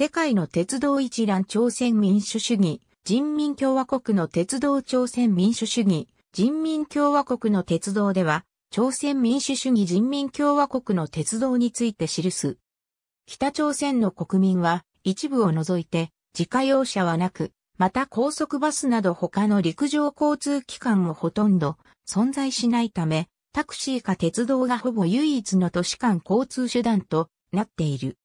世界の鉄道一覧朝鮮民主主義、人民共和国の鉄道朝鮮民主主義、人民共和国の鉄道では、朝鮮民主主義人民共和国の鉄道について記す。北朝鮮の国民は、一部を除いて、自家用車はなく、また高速バスなど他の陸上交通機関もほとんど存在しないため、タクシーか鉄道がほぼ唯一の都市間交通手段となっている。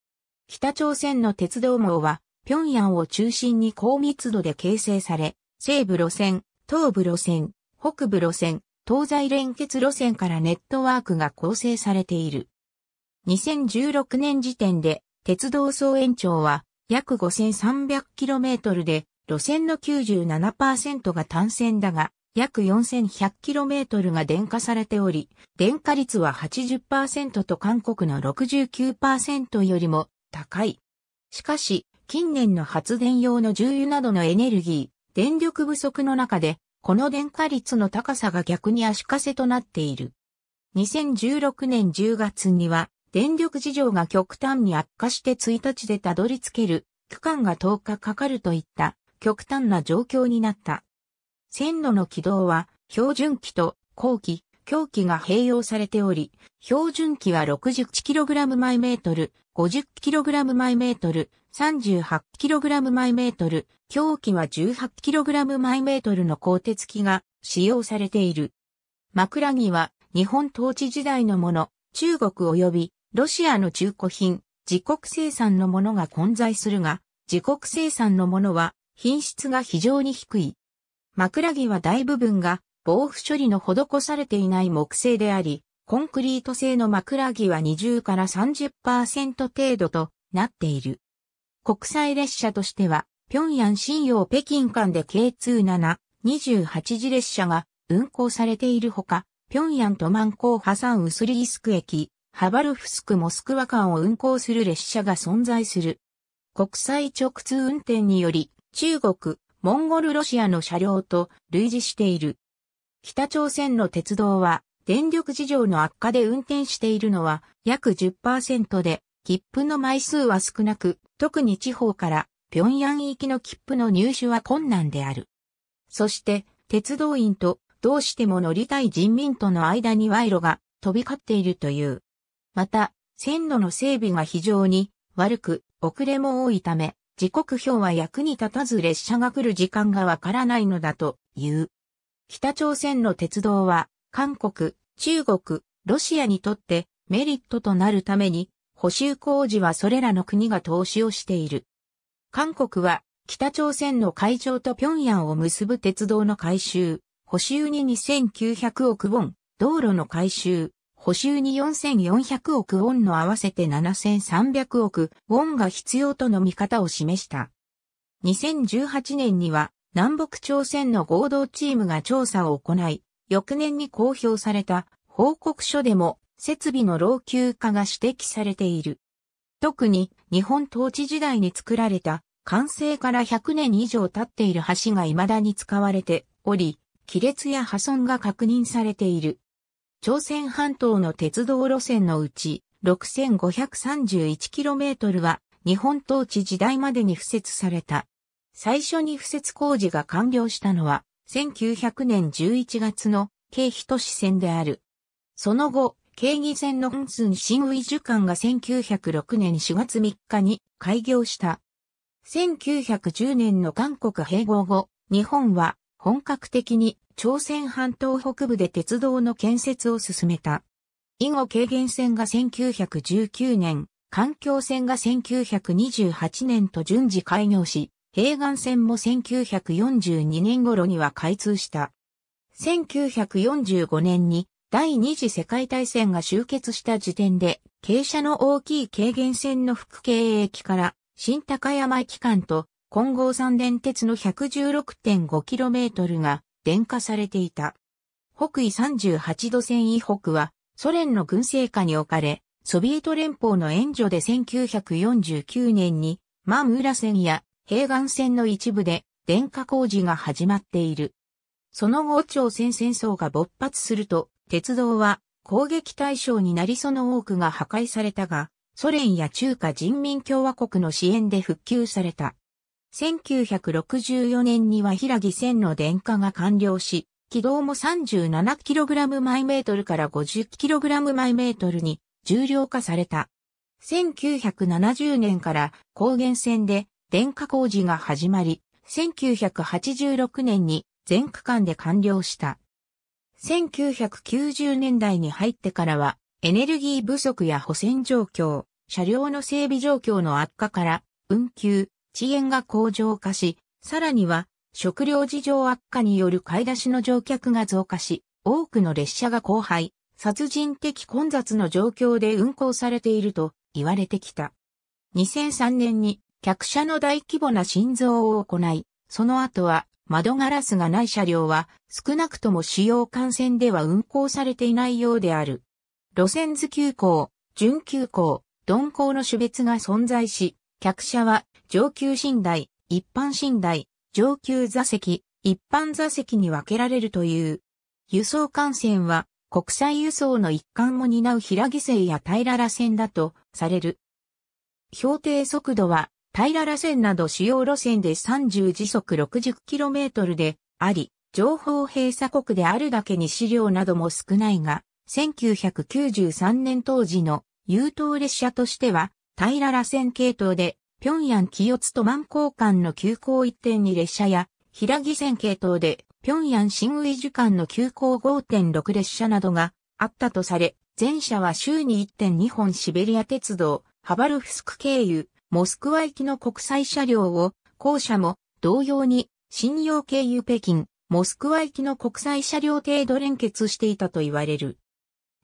北朝鮮の鉄道網は、平壌を中心に高密度で形成され、西部路線、東部路線、北部路線、東西連結路線からネットワークが構成されている。2016年時点で、鉄道総延長は約 5300km で、路線の97%が単線だが、約 4100km が電化されており、電化率は80%と韓国の69%よりも高い。しかし、近年の発電用の重油などのエネルギー、電力不足の中で、この電化率の高さが逆に足かせとなっている。2016年10月には、電力事情が極端に悪化して1日でたどり着ける、区間が10日かかるといった極端な状況になった。線路の軌道は標準機と後期、狂気が併用されており、標準機は 61kg 毎メートル、50kg 毎メートル、38kg 毎メートル、凶器は 18kg 毎メートルの鋼鉄器が使用されている。枕木は日本統治時代のもの、中国及びロシアの中古品、自国生産のものが混在するが、自国生産のものは品質が非常に低い。枕木は大部分が防腐処理の施されていない木製であり、コンクリート製の枕木は20から30%程度となっている。国際列車としては、平壌新陽北京間で K27、28次列車が運行されているほか、平壌と満港を挟んウスリースク駅、ハバルフスクモスクワ間を運行する列車が存在する。国際直通運転により、中国、モンゴルロシアの車両と類似している。北朝鮮の鉄道は、電力事情の悪化で運転しているのは約10%で、切符の枚数は少なく、特に地方から平壌行きの切符の入手は困難である。そして、鉄道員とどうしても乗りたい人民との間に賄賂が飛び交っているという。また、線路の整備が非常に悪く、遅れも多いため、時刻表は役に立たず列車が来る時間がわからないのだという。北朝鮮の鉄道は韓国、中国、ロシアにとってメリットとなるために、補修工事はそれらの国が投資をしている。韓国は北朝鮮の海上と平壌を結ぶ鉄道の改修、補修に2900億ウォン、道路の改修、補修に4400億ウォンの合わせて7300億ウォンが必要との見方を示した。2018年には南北朝鮮の合同チームが調査を行い、翌年に公表された報告書でも設備の老朽化が指摘されている。特に日本統治時代に作られた完成から100年以上経っている橋が未だに使われており、亀裂や破損が確認されている。朝鮮半島の鉄道路線のうち 6531km は日本統治時代までに敷設された。最初に敷設工事が完了したのは1900年11月の京費都市線である。その後、京義線の本寸新宇イジ間が1906年4月3日に開業した。1910年の韓国併合後、日本は本格的に朝鮮半島北部で鉄道の建設を進めた。以後軽減線が1919年、環境線が1928年と順次開業し、平岸線も1942年頃には開通した。1945年に第二次世界大戦が終結した時点で、傾斜の大きい軽減線の福営駅から新高山駅間と混合三電鉄の 116.5km が電化されていた。北緯38度線以北はソ連の軍政下に置かれ、ソビエト連邦の援助で1949年にマンウラ線や平岸線の一部で電化工事が始まっている。その後朝鮮戦争が勃発すると、鉄道は攻撃対象になりその多くが破壊されたが、ソ連や中華人民共和国の支援で復旧された。1964年には平木線の電化が完了し、軌道も3 7 k g ルから5 0 k g ルに重量化された。1970年から高原線で電化工事が始まり、1986年に全区間で完了した。1990年代に入ってからは、エネルギー不足や保線状況、車両の整備状況の悪化から、運休、遅延が向上化し、さらには、食料事情悪化による買い出しの乗客が増加し、多くの列車が荒廃、殺人的混雑の状況で運行されていると言われてきた。2003年に客車の大規模な心臓を行い、その後は窓ガラスがない車両は少なくとも主要幹線では運行されていないようである。路線図急行、準急行、鈍行の種別が存在し、客車は上級寝台、一般寝台、上級座席、一般座席に分けられるという。輸送幹線は国際輸送の一環も担う平木牲や平ら線だとされる。標定速度は平ら線など主要路線で30時速 60km であり、情報閉鎖国であるだけに資料なども少ないが、1993年当時の優等列車としては、平ら線系統で、平壌清津と万交間の急行1.2列車や、平木線系統で、平壌新宇樹間の急行5.6列車などがあったとされ、前車は週に1.2本シベリア鉄道、ハバルフスク経由、モスクワ行きの国際車両を、後者も同様に信用経由北京、モスクワ行きの国際車両程度連結していたと言われる。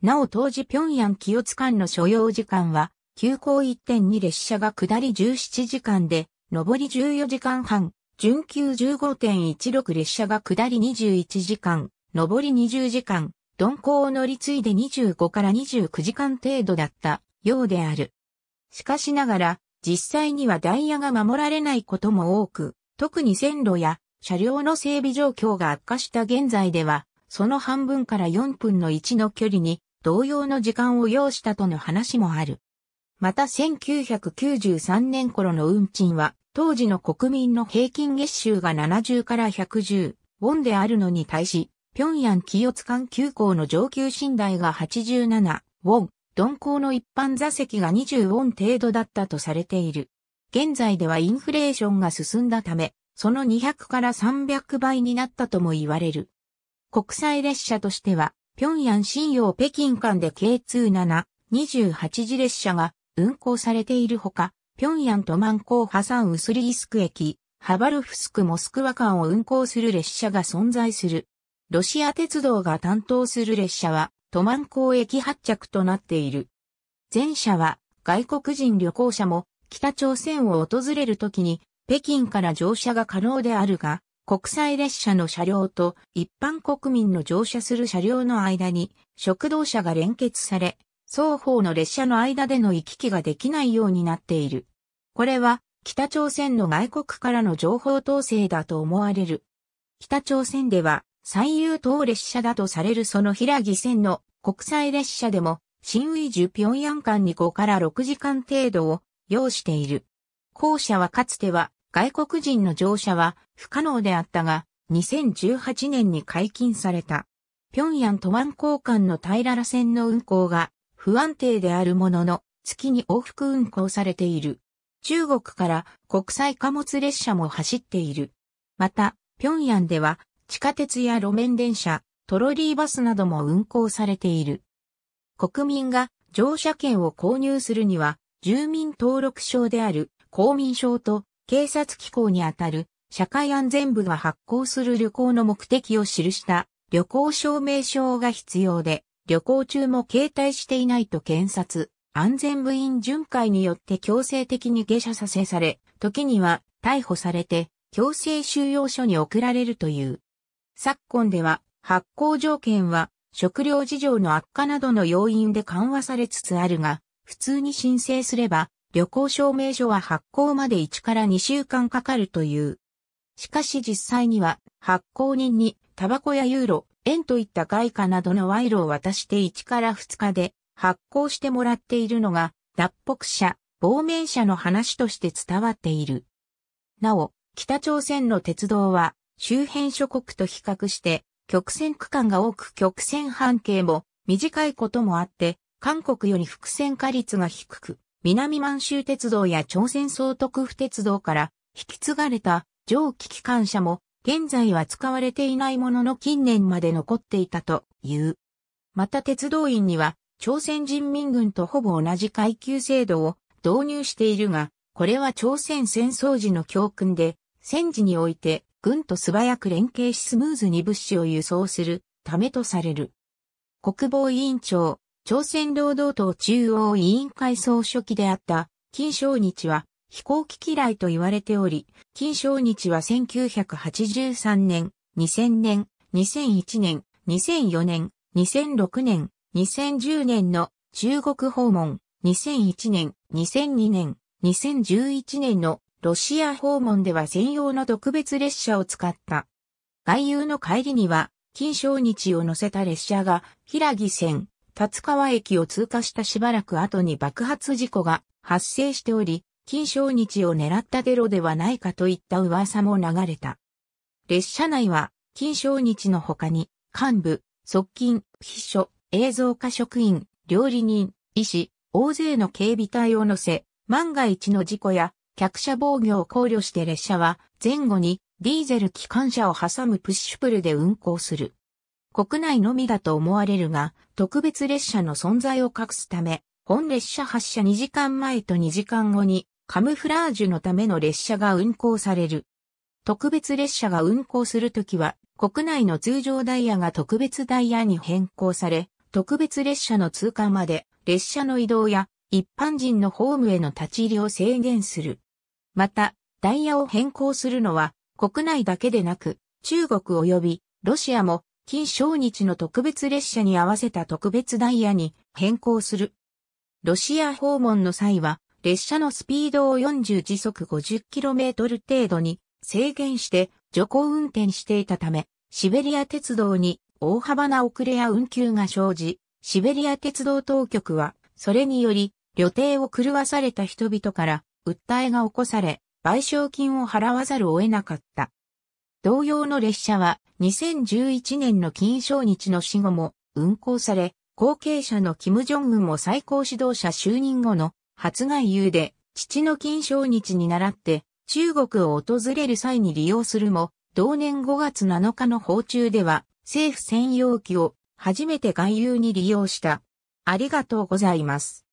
なお当時平壌清津間の所要時間は、急行1.2列車が下り17時間で、上り14時間半、準急15.16列車が下り21時間、上り20時間、鈍行を乗り継いで25から29時間程度だったようである。しかしながら、実際にはダイヤが守られないことも多く、特に線路や車両の整備状況が悪化した現在では、その半分から4分の1の距離に同様の時間を要したとの話もある。また1993年頃の運賃は、当時の国民の平均月収が70から110ウォンであるのに対し、平壌清津間急行の上級寝台が87ウォン、鈍行の一般座席が20ウォン程度だったとされている。現在ではインフレーションが進んだため、その200から300倍になったとも言われる。国際列車としては、平壌新洋北京間で K27、28次列車が運行されているほか、平壌とマンコーハサンウスリースク駅、ハバルフスクモスクワ間を運行する列車が存在する。ロシア鉄道が担当する列車は、都満港駅発着となっている。前者は外国人旅行者も北朝鮮を訪れるときに北京から乗車が可能であるが、国際列車の車両と一般国民の乗車する車両の間に食堂車が連結され、双方の列車の間での行き来ができないようになっている。これは北朝鮮の外国からの情報統制だと思われる。北朝鮮では最優等列車だとされるその平木線の国際列車でも、新ウィジュ平壌間に5から6時間程度を要している。校舎はかつては外国人の乗車は不可能であったが、2018年に解禁された。平壌都湾交換の平ら線の運行が不安定であるものの、月に往復運行されている。中国から国際貨物列車も走っている。また、平壌では地下鉄や路面電車、トロリーバスなども運行されている。国民が乗車券を購入するには、住民登録証である公民証と警察機構にあたる社会安全部が発行する旅行の目的を記した旅行証明書が必要で、旅行中も携帯していないと検察、安全部員巡回によって強制的に下車させされ、時には逮捕されて強制収容所に送られるという。昨今では発行条件は食料事情の悪化などの要因で緩和されつつあるが、普通に申請すれば旅行証明書は発行まで1から2週間かかるという。しかし実際には発行人にタバコやユーロ、円といった外貨などの賄賂を渡して1から2日で発行してもらっているのが脱北者、亡命者の話として伝わっている。なお、北朝鮮の鉄道は周辺諸国と比較して曲線区間が多く曲線半径も短いこともあって、韓国より伏線化率が低く、南満州鉄道や朝鮮総督府鉄道から引き継がれた蒸気機関車も現在は使われていないものの近年まで残っていたという。また鉄道員には朝鮮人民軍とほぼ同じ階級制度を導入しているが、これは朝鮮戦争時の教訓で、戦時において軍と素早く連携しスムーズに物資を輸送するためとされる。国防委員長、朝鮮労働党中央委員会総書記であった金正日は飛行機嫌いと言われており、金正日は1983年、2000年、2001年、2004年、2006年、2010年の中国訪問、2001年、2002年、2011年のロシア訪問では専用の特別列車を使った。外遊の帰りには、金正日を乗せた列車が、平木線、立川駅を通過したしばらく後に爆発事故が発生しており、金正日を狙ったテロではないかといった噂も流れた。列車内は、金正日の他に、幹部、側近、秘書、映像化職員、料理人、医師、大勢の警備隊を乗せ、万が一の事故や客車防御を考慮して列車は前後にディーゼル機関車を挟むプッシュプルで運行する。国内のみだと思われるが、特別列車の存在を隠すため、本列車発車2時間前と2時間後にカムフラージュのための列車が運行される。特別列車が運行するときは、国内の通常ダイヤが特別ダイヤに変更され、特別列車の通過まで列車の移動や一般人のホームへの立ち入りを制限する。また、ダイヤを変更するのは、国内だけでなく、中国及びロシアも、近小日の特別列車に合わせた特別ダイヤに変更する。ロシア訪問の際は、列車のスピードを40時速 50km 程度に制限して徐行運転していたため、シベリア鉄道に大幅な遅れや運休が生じ、シベリア鉄道当局は、それにより、予定を狂わされた人々から訴えが起こされ、賠償金を払わざるを得なかった。同様の列車は2011年の金正日の死後も運行され、後継者の金正恩も最高指導者就任後の初外遊で父の金正日に倣って中国を訪れる際に利用するも、同年5月7日の訪中では政府専用機を初めて外遊に利用した。ありがとうございます。